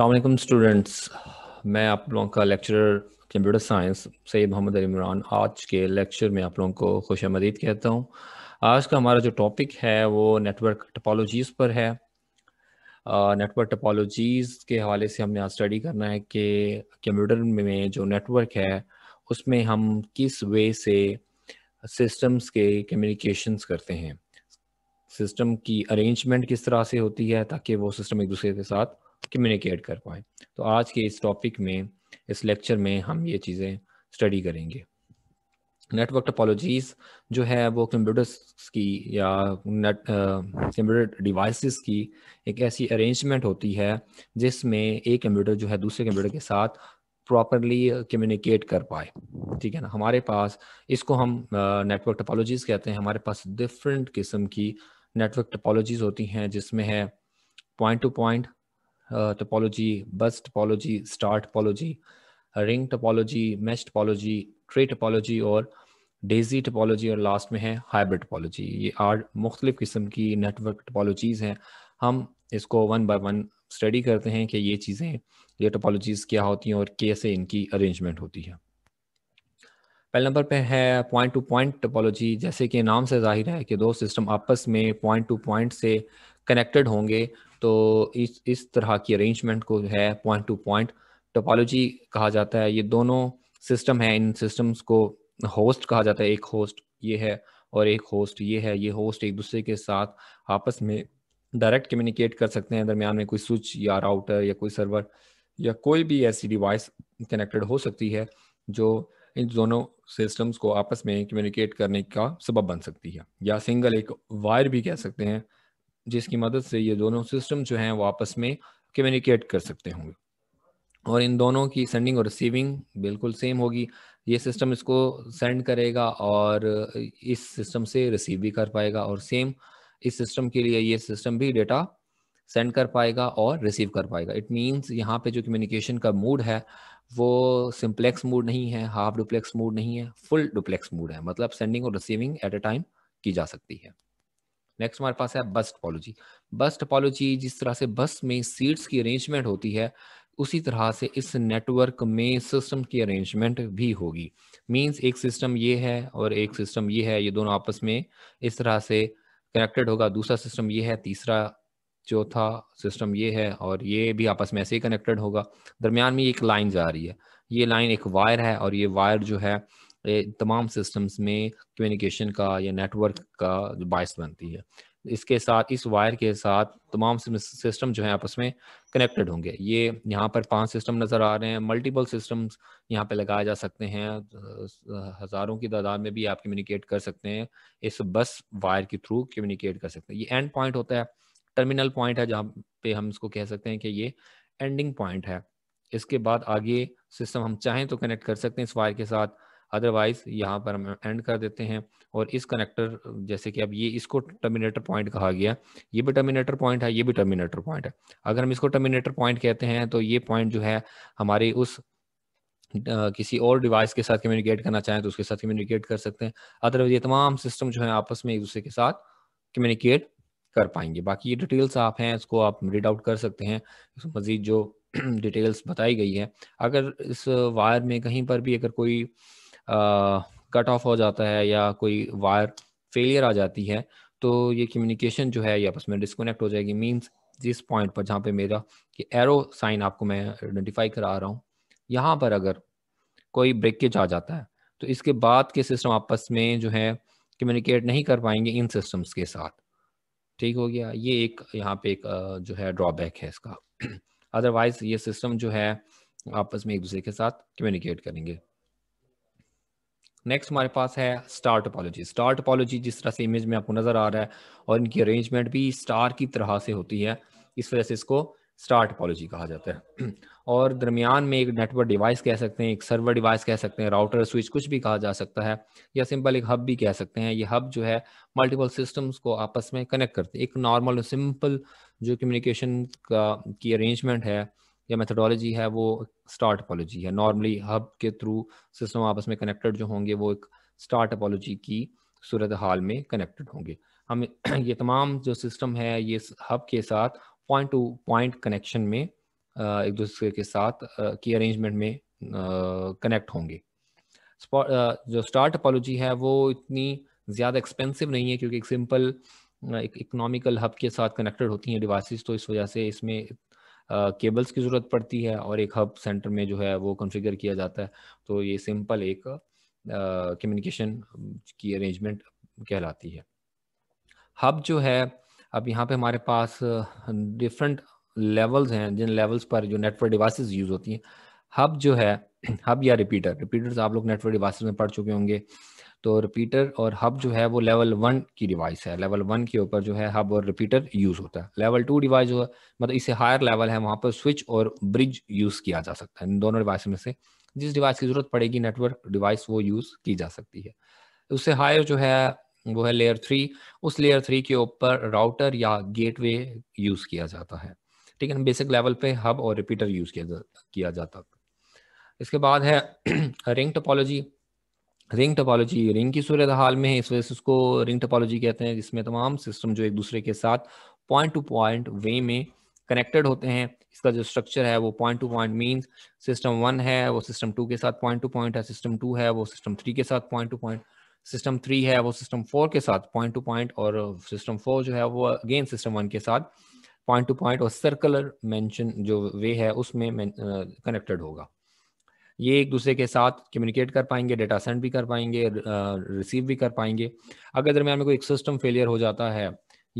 अलमेकम students मैं आप लोगों का lecturer computer science Syed Mohammad Ali Imran आज के लेक्चर में आप लोगों को खुश आमदीद कहता हूँ आज का हमारा जो टॉपिक है वो नेटवर्क टपोलॉजीज़ पर है नेटवर्क टपोलोजीज़ के हवाले से हमने आज स्टडी करना है कि कंप्यूटर में जो नेटवर्क है उसमें हम किस वे से सिस्टम्स के कम्युनिकेशंस करते हैं सिस्टम की अरेंजमेंट किस तरह से होती है ताकि वो सिस्टम एक दूसरे के साथ कम्युनिकेट कर पाएँ तो आज के इस टॉपिक में इस लेक्चर में हम ये चीज़ें स्टडी करेंगे नेटवर्क टोपोलॉजीज जो है वो कंप्यूटर्स की या नेट कंप्यूटर डिवाइसेस की एक ऐसी अरेंजमेंट होती है जिसमें एक कंप्यूटर जो है दूसरे कंप्यूटर के साथ प्रॉपरली कम्युनिकेट कर पाए ठीक है ना हमारे पास इसको हम नेटवर्क टोपोलॉजीज कहते हैं हमारे पास डिफरेंट किस्म की नेटवर्क टोपोलॉजीज होती हैं जिसमें है point to point Uh, topology, bus topology, star topology, ring topology mesh topology tree topology और डेजी टोपोलॉजी और लास्ट में है हाइब्रिड टोपोलॉजी ये आठ मुख्तलिफ किस्म की नेटवर्क टोपोलॉजीज़ हैं हम इसको वन बाय वन स्टडी करते हैं कि ये चीज़ें ये टोपोलॉजीज़ क्या होती हैं और कैसे इनकी अरेंजमेंट होती है पहले नंबर पे है पॉइंट टू पॉइंट टोपोलॉजी जैसे कि नाम से जाहिर है कि दो सिस्टम आपस में पॉइंट टू पॉइंट से कनेक्टेड होंगे तो इस इस तरह की अरेंजमेंट को है पॉइंट टू पॉइंट टोपोलॉजी कहा जाता है ये दोनों सिस्टम है इन सिस्टम्स को होस्ट कहा जाता है एक होस्ट ये है और एक होस्ट ये है ये होस्ट एक दूसरे के साथ आपस में डायरेक्ट कम्युनिकेट कर सकते हैं दरमियान में कोई स्विच या राउटर या कोई सर्वर या कोई भी ऐसी डिवाइस कनेक्टेड हो सकती है जो इन दोनों सिस्टम्स को आपस में कम्युनिकेट करने का सबब बन सकती है या सिंगल एक वायर भी कह सकते हैं जिसकी मदद से ये दोनों सिस्टम जो हैं वो आपस में कम्युनिकेट कर सकते होंगे और इन दोनों की सेंडिंग और रिसीविंग बिल्कुल सेम होगी ये सिस्टम इसको सेंड करेगा और इस सिस्टम से रिसीव भी कर पाएगा और सेम इस सिस्टम के लिए ये सिस्टम भी डेटा सेंड कर पाएगा और रिसीव कर पाएगा इट मीन्स यहाँ पे जो कम्युनिकेशन का मूड है वो सिंप्लेक्स मूड नहीं है हाफ डुप्लेक्स मूड नहीं है फुल डुप्लेक्स मूड है मतलब सेंडिंग और रिसीविंग एट अ टाइम की जा सकती है नेक्स्ट हमारे पास है बस टोपोलॉजी बस टोपोलॉजी जिस तरह से बस में सीट्स की अरेंजमेंट होती है उसी तरह से इस नेटवर्क में सिस्टम की अरेंजमेंट भी होगी मींस एक सिस्टम ये है और एक सिस्टम ये है ये दोनों आपस में इस तरह से कनेक्टेड होगा दूसरा सिस्टम ये है तीसरा चौथा सिस्टम ये है और ये भी आपस में ऐसे ही कनेक्टेड होगा दरमियान में एक लाइन जा रही है ये लाइन एक वायर है और ये वायर जो है तमाम सिस्टम्स में कम्युनिकेशन का या नेटवर्क का बायस बनती है इसके साथ इस वायर के साथ तमाम सिस्टम जो है आपस में कनेक्टेड होंगे ये यहाँ पर पांच सिस्टम नज़र आ रहे हैं मल्टीपल सिस्टम्स यहाँ पे लगाए जा सकते हैं हज़ारों की तादाद में भी आप कम्युनिकेट कर सकते हैं इस बस वायर के थ्रू कम्युनिकेट कर सकते हैं ये एंड पॉइंट होता है टर्मिनल पॉइंट है जहाँ पे हम इसको कह सकते हैं कि ये एंडिंग पॉइंट है इसके बाद आगे सिस्टम हम चाहें तो कनेक्ट कर सकते हैं इस वायर के साथ अदरवाइज यहाँ पर हम एंड कर देते हैं और इस कनेक्टर जैसे कि अब ये इसको टर्मिनेटर पॉइंट कहा गया ये भी टर्मिनेटर पॉइंट है ये भी टर्मिनेटर पॉइंट है अगर हम इसको टर्मिनेटर पॉइंट कहते हैं तो ये पॉइंट जो है हमारे उस किसी और डिवाइस के साथ कम्युनिकेट करना चाहें तो उसके साथ कम्युनिकेट कर सकते हैं अदरवाइज ये तमाम सिस्टम जो है आपस में एक दूसरे के साथ कम्युनिकेट कर पाएंगे बाकी ये डिटेल्स आप हैं इसको आप रीड आउट कर सकते हैं मजीद जो डिटेल्स बताई गई है अगर इस वायर में कहीं पर भी अगर कोई कट ऑफ हो जाता है या कोई वायर फेलियर आ जाती है तो ये कम्युनिकेशन जो है ये आपस में डिस्कनेक्ट हो जाएगी मीन्स जिस पॉइंट पर जहाँ पे मेरा कि एरो साइन आपको मैं आइडेंटिफाई करा रहा हूँ यहाँ पर अगर कोई ब्रेकेज आ जाता है तो इसके बाद के सिस्टम आपस में जो है कम्युनिकेट नहीं कर पाएंगे इन सिस्टम्स के साथ ठीक हो गया ये एक यहाँ पे एक जो है ड्रॉबैक है इसका अदरवाइज ये सिस्टम जो है आपस में एक दूसरे के साथ कम्युनिकेट करेंगे नेक्स्ट हमारे पास है स्टार टोपोलॉजी स्टार टोपोलॉजी जिस तरह से इमेज में आपको नजर आ रहा है और इनकी अरेंजमेंट भी स्टार की तरह से होती है इस वजह से इसको स्टार टोपोलॉजी कहा जाता है और दरमियान में एक नेटवर्क डिवाइस कह सकते हैं एक सर्वर डिवाइस कह सकते हैं राउटर स्विच कुछ भी कहा जा सकता है या सिंपल एक हब भी कह सकते हैं ये हब जो है मल्टीपल सिस्टम्स को आपस में कनेक्ट करते हैं एक नॉर्मल सिंपल जो कम्युनिकेशन का की अरेंजमेंट है या मेथडोलॉजी है वो स्टार टोपोलॉजी है नॉर्मली हब के थ्रू सिस्टम आपस में कनेक्टेड जो होंगे वो एक स्टार टोपोलॉजी की सूरत हाल में कनेक्टेड होंगे हम ये तमाम जो सिस्टम है ये हब के साथ पॉइंट टू पॉइंट कनेक्शन में एक दूसरे के साथ की अरेंजमेंट में कनेक्ट होंगे जो स्टार टोपोलॉजी है वो इतनी ज़्यादा एक्सपेंसिव नहीं है क्योंकि एक सिंपल एक इकोनॉमिकल हब के साथ कनेक्टेड होती हैं डिवाइसेस तो इस वजह से इसमें केबल्स की ज़रूरत पड़ती है और एक हब सेंटर में जो है वो कॉन्फ़िगर किया जाता है तो ये सिंपल एक कम्युनिकेशन की अरेंजमेंट कहलाती है हब जो है अब यहाँ पे हमारे पास डिफरेंट लेवल्स हैं जिन लेवल्स पर जो नेटवर्क डिवाइसेस यूज़ होती हैं हब जो है हब या रिपीटर रिपीटर्स आप लोग नेटवर्क डिवाइसेस में पढ़ चुके होंगे तो रिपीटर और हब जो है वो लेवल वन की डिवाइस है लेवल वन के ऊपर जो है हब और रिपीटर यूज होता है लेवल टू डिवाइस जो है मतलब इससे हायर लेवल है वहां पर स्विच और ब्रिज यूज किया जा सकता है इन दोनों डिवाइस में से जिस डिवाइस की जरूरत पड़ेगी नेटवर्क डिवाइस वो यूज की जा सकती है उससे हायर जो है वो है लेयर थ्री उस लेयर थ्री के ऊपर राउटर या गेटवे यूज किया जाता है ठीक है बेसिक लेवल पे हब और रिपीटर यूज किया जा, किया जाता इसके बाद है ring topology ring topology ring की सूरत हाल में है इस वजह से उसको रिंग टोपोलॉजी कहते हैं जिसमें तमाम सिस्टम जो एक दूसरे के साथ पॉइंट टू पॉइंट वे में कनेक्टेड होते हैं इसका जो स्ट्रक्चर है वो point to point means system one है वो सिस्टम टू के साथ पॉइंट टू पॉइंट है सिस्टम टू है वो सिस्टम थ्री के साथ point to point system three है वो सिस्टम फोर के साथ पॉइंट टू पॉइंट और सिस्टम फोर जो है वो अगेन सिस्टम वन के साथ पॉइंट टू पॉइंट और सर्कुलर मैंशन जो वे है उसमें कनेक्टेड होगा ये एक दूसरे के साथ कम्युनिकेट कर पाएंगे डेटा सेंड भी कर पाएंगे रिसीव भी कर पाएंगे अगर दरमियान में कोई एक सिस्टम फेलियर हो जाता है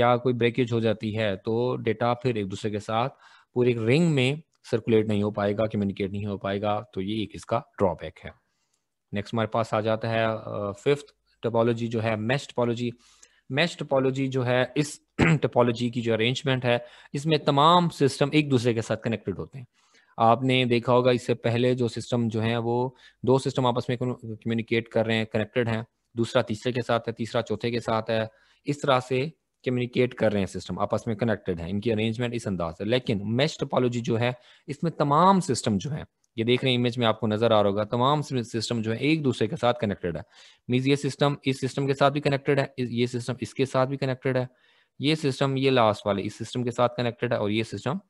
या कोई ब्रेकेज हो जाती है तो डेटा फिर एक दूसरे के साथ पूरे एक रिंग में सर्कुलेट नहीं हो पाएगा कम्युनिकेट नहीं हो पाएगा तो ये एक इसका ड्रॉबैक है नेक्स्ट हमारे पास आ जाता है फिफ्थ टोपोलॉजी जो है मैच टोपोलॉजी मैच टोपोलॉजी जो है इस टोपोलॉजी की जो अरेंजमेंट है इसमें तमाम सिस्टम एक दूसरे के साथ कनेक्टेड होते हैं आपने देखा होगा इससे पहले जो सिस्टम जो है वो दो सिस्टम आपस में कम्युनिकेट कर रहे हैं कनेक्टेड हैं दूसरा तीसरे के साथ है तीसरा चौथे के साथ है इस तरह से कम्युनिकेट कर रहे हैं सिस्टम आपस में कनेक्टेड है इनकी अरेंजमेंट इस अंदाज है लेकिन मैश टोपोलॉजी जो है इसमें तमाम सिस्टम जो है ये देख रहे हैं इमेज में आपको नजर आ रहा होगा तमाम सिस्टम जो है एक दूसरे के साथ कनेक्टेड है मीन ये सिस्टम इस सिस्टम के साथ भी कनेक्टेड है ये सिस्टम इसके साथ भी कनेक्टेड है ये सिस्टम ये लास्ट वाले इस सिस्टम के साथ कनेक्टेड है और ये सिस्टम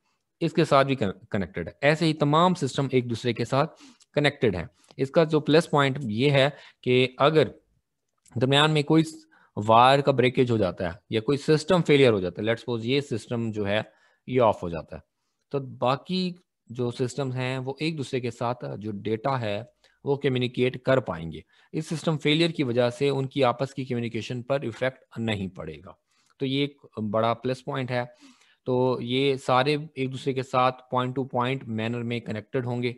इसके साथ भी कनेक्टेड है ऐसे ही तमाम सिस्टम एक दूसरे के साथ कनेक्टेड है इसका जो प्लस पॉइंट ये है कि अगर दरमियान में कोई वायर का ब्रेकेज हो जाता है या कोई सिस्टम फेलियर हो जाता है लेट सपोज ये सिस्टम जो है ये ऑफ हो जाता है तो बाकी जो सिस्टम्स हैं वो एक दूसरे के साथ जो डेटा है वो कम्युनिकेट कर पाएंगे इस सिस्टम फेलियर की वजह से उनकी आपस की कम्युनिकेशन पर इफेक्ट नहीं पड़ेगा तो ये एक बड़ा प्लस पॉइंट है तो ये सारे एक दूसरे के साथ पॉइंट टू पॉइंट मैनर में कनेक्टेड होंगे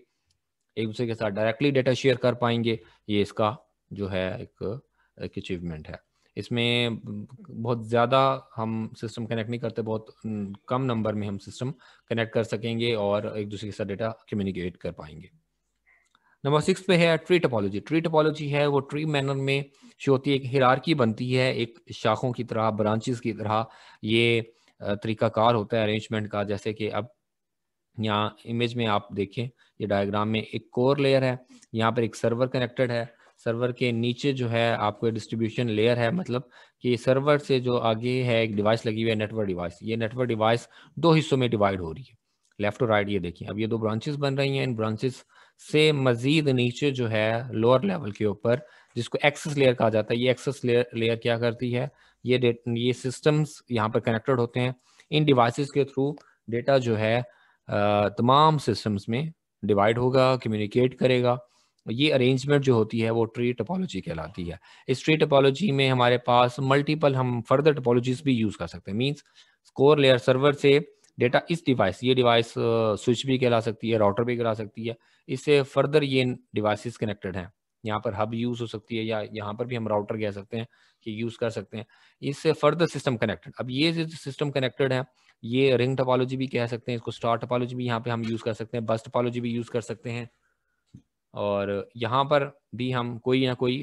एक दूसरे के साथ डायरेक्टली डेटा शेयर कर पाएंगे ये इसका जो है एक एक अचीवमेंट है इसमें बहुत ज़्यादा हम सिस्टम कनेक्ट नहीं करते बहुत कम नंबर में हम सिस्टम कनेक्ट कर सकेंगे और एक दूसरे के साथ डेटा कम्युनिकेट कर पाएंगे नंबर सिक्स पे है ट्री टोपोलॉजी ट्री टोपोलॉजी है वो ट्री मैनर में शो होती है एक हिरारकी बनती है एक शाखों की तरह ब्रांचेस की तरह ये तरीकाकार होता है अरेंजमेंट का जैसे कि अब यहाँ इमेज में आप देखें ये डायग्राम में एक कोर लेयर है यहाँ पर एक सर्वर कनेक्टेड है सर्वर के नीचे जो है आपको डिस्ट्रीब्यूशन लेयर है मतलब कि सर्वर से जो आगे है एक डिवाइस लगी हुई है नेटवर्क डिवाइस ये नेटवर्क डिवाइस दो हिस्सों में डिवाइड हो रही है लेफ्ट और राइट ये देखिए अब ये दो ब्रांचेस बन रही हैं इन ब्रांचेस से मजीद नीचे जो है लोअर लेवल के ऊपर जिसको एक्सेस लेयर कहा जाता है ये एक्सेस लेयर लेयर क्या करती है ये ये सिस्टम्स यहाँ पर कनेक्टेड होते हैं इन डिवाइसेस के थ्रू डेटा जो है तमाम सिस्टम्स में डिवाइड होगा कम्युनिकेट करेगा ये अरेंजमेंट जो होती है वो ट्री टोपोलॉजी कहलाती है इस ट्री टोपोलॉजी में हमारे पास मल्टीपल हम फर्दर टोपोलॉजीज भी यूज़ कर सकते हैं मींस स्कोर लेयर सर्वर से डेटा इस डिवाइस ये डिवाइस स्विच भी कहला सकती है राउटर भी कहला सकती है इससे फर्दर ये डिवाइसेस कनेक्टेड हैं यहाँ पर हब यूज हो सकती है या यहाँ पर भी हम राउटर कह सकते हैं कि यूज कर सकते हैं इससे फर्दर सिस्टम कनेक्टेड अब ये सिस्टम कनेक्टेड है ये रिंग टपोलॉजी भी कह सकते हैं इसको स्टार टपोलॉजी भी यहाँ पे हम यूज कर सकते हैं बस टपोलॉजी भी यूज कर सकते हैं और यहाँ पर भी हम कोई ना कोई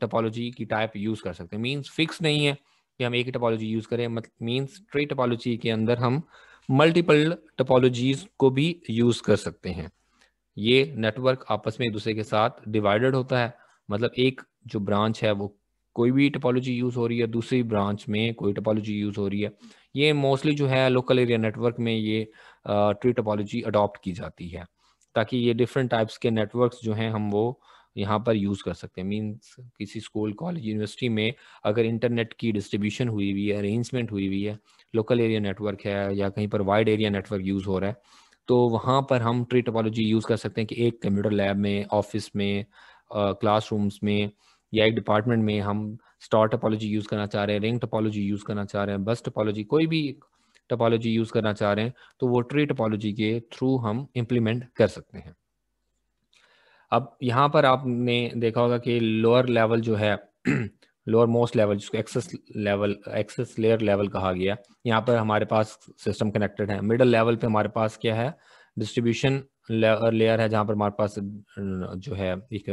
टपोलॉजी की टाइप यूज कर सकते हैं मीन्स फिक्स नहीं है कि हम एक ही टपोलॉजी यूज करें मीन्स ट्री टपोलॉजी के अंदर हम मल्टीपल टपोलॉजीज को भी यूज कर सकते हैं ये नेटवर्क आपस में एक दूसरे के साथ डिवाइडेड होता है मतलब एक जो ब्रांच है वो कोई भी टोपोलॉजी यूज हो रही है दूसरी ब्रांच में कोई टोपोलॉजी यूज हो रही है ये मोस्टली जो है लोकल एरिया नेटवर्क में ये ट्री टोपोलॉजी अडॉप्ट की जाती है ताकि ये डिफरेंट टाइप्स के नेटवर्क्स जो हैं हम वो यहाँ पर यूज़ कर सकते हैं मीन्स किसी स्कूल कॉलेज यूनिवर्सिटी में अगर इंटरनेट की डिस्ट्रीब्यूशन हुई हुई है अरेंजमेंट हुई हुई है लोकल एरिया नेटवर्क है या कहीं पर वाइड एरिया नेटवर्क यूज़ हो रहा है तो वहाँ पर हम ट्री टोपोलॉजी यूज़ कर सकते हैं कि एक कंप्यूटर लैब में ऑफिस में क्लासरूम्स में या एक डिपार्टमेंट में हम स्टार टोपोलॉजी यूज़ करना चाह रहे हैं रिंग टोपोलॉजी यूज़ करना चाह रहे हैं बस टोपोलॉजी कोई भी टोपोलॉजी यूज़ करना चाह रहे हैं तो वो ट्री टोपोलॉजी के थ्रू हम इम्प्लीमेंट कर सकते हैं अब यहाँ पर आपने देखा होगा कि लोअर लेवल जो है लोअर मोस्ट लेवल जिसको access level access layer level कहा गया यहाँ पर हमारे पास सिस्टम कनेक्टेड है मिडल लेवल पे हमारे पास क्या है डिस्ट्रीब्यूशन लेयर है जहाँ पर हमारे पास जो है एक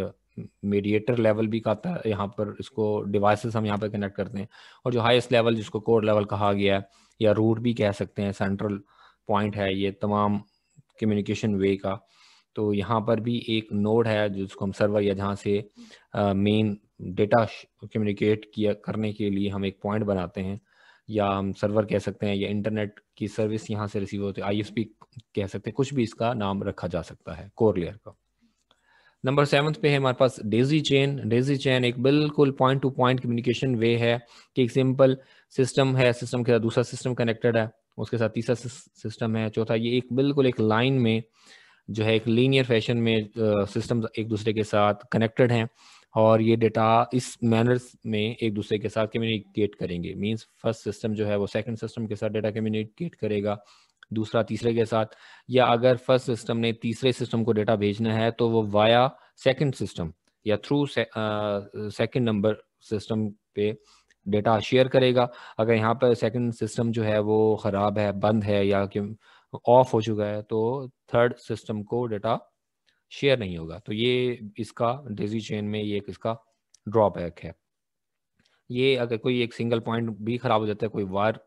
मीडिएटर लेवल भी कहता है यहाँ पर इसको डिवाइसेस हम यहाँ पर कनेक्ट करते हैं और जो हाइस्ट लेवल जिसको कोर लेवल कहा गया है या रूट भी कह सकते हैं सेंट्रल पॉइंट है ये तमाम कम्युनिकेशन वे का तो यहाँ पर भी एक नोड है जिसको हम सर्वर या जहाँ से मेन डेटा कम्युनिकेट किया करने के लिए हम एक पॉइंट बनाते हैं या हम सर्वर कह सकते हैं या इंटरनेट की सर्विस यहाँ से रिसीव होती है आईएसपी कह सकते हैं कुछ भी इसका नाम रखा जा सकता है कोर लेयर का नंबर सेवन्थ पे है हमारे पास डेजी चेन डेजी चेन एक बिल्कुल point to point communication way है कि एक सिंपल सिस्टम है सिस्टम के साथ दूसरा सिस्टम कनेक्टेड है उसके साथ तीसरा सिस्टम है चौथा ये एक बिल्कुल एक लाइन में जो है एक लीनियर फैशन में सिस्टम एक दूसरे के साथ कनेक्टेड हैं और ये डेटा इस मैनर में एक दूसरे के साथ कम्युनिकेट करेंगे मींस फर्स्ट सिस्टम जो है वो सेकंड सिस्टम के साथ डेटा कम्युनिकेट करेगा दूसरा तीसरे के साथ या अगर फर्स्ट सिस्टम ने तीसरे सिस्टम को डेटा भेजना है तो वो वाया सेकंड सिस्टम या थ्रू सेकंड नंबर सिस्टम पे डेटा शेयर करेगा अगर यहाँ पर सेकंड सिस्टम जो है वो ख़राब है बंद है या ऑफ हो चुका है तो थर्ड सिस्टम को डेटा शेयर नहीं होगा तो ये इसका डेजी चेन में ये एक इसका ड्रॉबैक है ये अगर कोई एक सिंगल पॉइंट भी खराब हो जाता है कोई वायर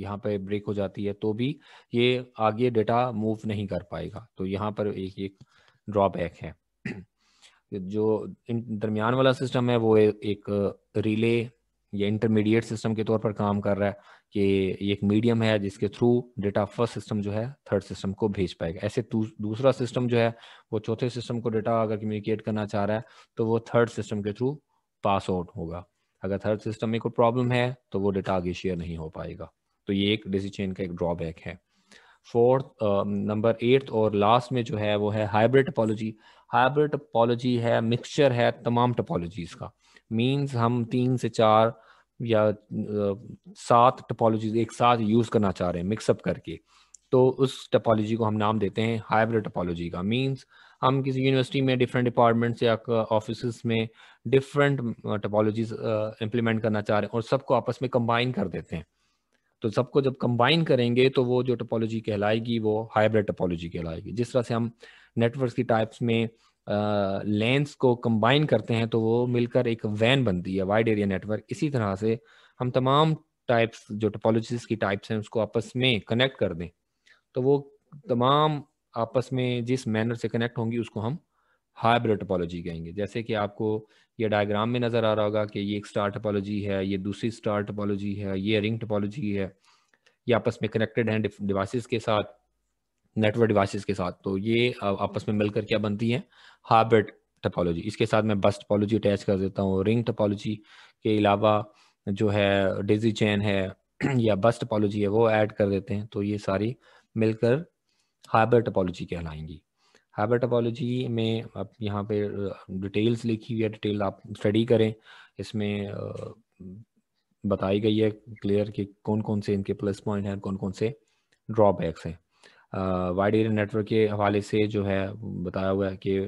यहाँ पे ब्रेक हो जाती है तो भी ये आगे डेटा मूव नहीं कर पाएगा तो यहाँ पर एक एक ड्रॉबैक है जो दरमियान वाला सिस्टम है वो एक रिले या इंटरमीडिएट सिस्टम के तौर पर काम कर रहा है कि ये एक मीडियम है जिसके थ्रू डेटा फर्स्ट सिस्टम जो है थर्ड सिस्टम को भेज पाएगा ऐसे दूसरा सिस्टम जो है वो चौथे सिस्टम को डेटा अगर कम्युनिकेट करना चाह रहा है तो वो थर्ड सिस्टम के थ्रू पास आउट होगा अगर थर्ड सिस्टम में कोई प्रॉब्लम है तो वो डेटा आगे शेयर नहीं हो पाएगा तो ये एक डिसी चेन का एक ड्रॉबैक है फोर्थ नंबर एट्थ और लास्ट में जो है वो है हाइब्रिड टपोलॉजी हाइब्रिड टपोलॉजी है मिक्सचर है तमाम टपोलॉजीज का मीन्स हम तीन से चार या सात टपोलॉजी एक साथ यूज करना चाह रहे हैं मिक्सअप करके तो उस टोपोलॉजी को हम नाम देते हैं हाइब्रिड टोपोलॉजी का मींस हम किसी यूनिवर्सिटी में डिफरेंट डिपार्टमेंट्स या ऑफिस में डिफरेंट टोपोलॉजीज इम्प्लीमेंट करना चाह रहे हैं और सबको आपस में कंबाइन कर देते हैं तो सबको जब कंबाइन करेंगे तो वो जो टोपोलॉजी कहलाएगी वो हाइब्रिड टोपोलॉजी कहलाएगी जिस तरह से हम नेटवर्क की टाइप्स में लेंस को कंबाइन करते हैं तो वो मिलकर एक वैन बनती है वाइड एरिया नेटवर्क इसी तरह से हम तमाम टाइप्स जो टोपोलॉजीज की टाइप्स हैं उसको आपस में कनेक्ट कर दें तो वो तमाम आपस में जिस मैनर से कनेक्ट होंगी उसको हम हाइब्रिड टोपोलॉजी कहेंगे जैसे कि आपको ये डायग्राम में नज़र आ रहा होगा कि ये एक स्टार टोपोलॉजी है ये दूसरी स्टार टोपोलॉजी है ये रिंग टोपोलॉजी है ये आपस में कनेक्टेड हैं डिवाइसेस के साथ नेटवर्क डिवाइसेस के साथ तो ये आपस में मिलकर क्या बनती है हार्बर्ट टपोलॉजी इसके साथ मैं बस टपोलॉजी अटैच कर देता हूँ रिंग टपोलॉजी के अलावा जो है डेजी चैन है या बस टपोलॉजी है वो ऐड कर देते हैं तो ये सारी मिलकर हाइब्रिड टपोलॉजी कहलाएंगी हाइब्रिड टपोलॉजी में आप यहाँ पे डिटेल्स लिखी हुई है डिटेल आप स्टडी करें इसमें बताई गई है क्लियर कि कौन कौन से इनके प्लस पॉइंट हैं कौन कौन से ड्रॉबैक्स हैं वाइड एरिया नेटवर्क के हवाले से जो है बताया हुआ है कि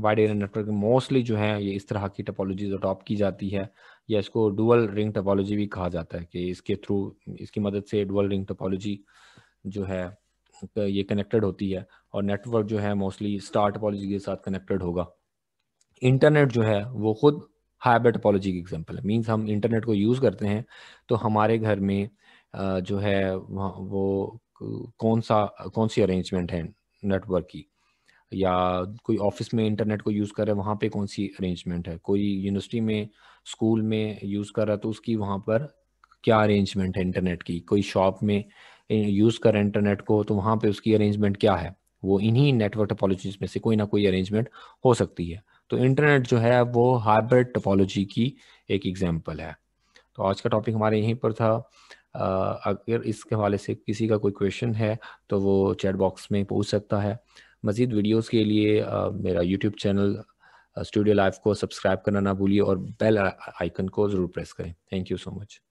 वाइड एरिया नेटवर्क मोस्टली जो है ये इस तरह की टेपोलॉजी अडॉप्ट की जाती है या इसको डुअल रिंग टोपोलॉजी भी कहा जाता है कि इसके थ्रू इसकी मदद से डुअल रिंग टोपोलॉजी जो है ये कनेक्टेड होती है और नेटवर्क जो है मोस्टली स्टार टपोलॉजी के साथ कनेक्टेड होगा इंटरनेट जो है वो खुद हाइब्रिड टेपोलॉजी की एग्जांपल है मींस हम इंटरनेट को यूज़ करते हैं तो हमारे घर में जो है वो कौन सा कौन सी अरेंजमेंट है नेटवर्क की या कोई ऑफिस में इंटरनेट को यूज़ कर रहा है वहाँ पे कौन सी अरेंजमेंट है कोई यूनिवर्सिटी में स्कूल में यूज़ कर रहा है तो उसकी वहाँ पर क्या अरेंजमेंट है इंटरनेट की कोई शॉप में यूज़ कर रहा है इंटरनेट को तो वहाँ पे उसकी अरेंजमेंट क्या है वो इन्हीं नेटवर्क टपोलॉजीज में से कोई ना कोई अरेंजमेंट हो सकती है तो इंटरनेट जो है वो हाइब्रिड टपोलॉजी की एक एग्जाम्पल है तो आज का टॉपिक हमारे यहीं पर था अगर इसके हवाले से किसी का कोई क्वेश्चन है तो वो चैट बॉक्स में पूछ सकता है मज़ीद वीडियोस के लिए मेरा यूट्यूब चैनल स्टूडियो लाइव को सब्सक्राइब करना ना भूलिए और बेल आइकन को ज़रूर प्रेस करें थैंक यू सो मच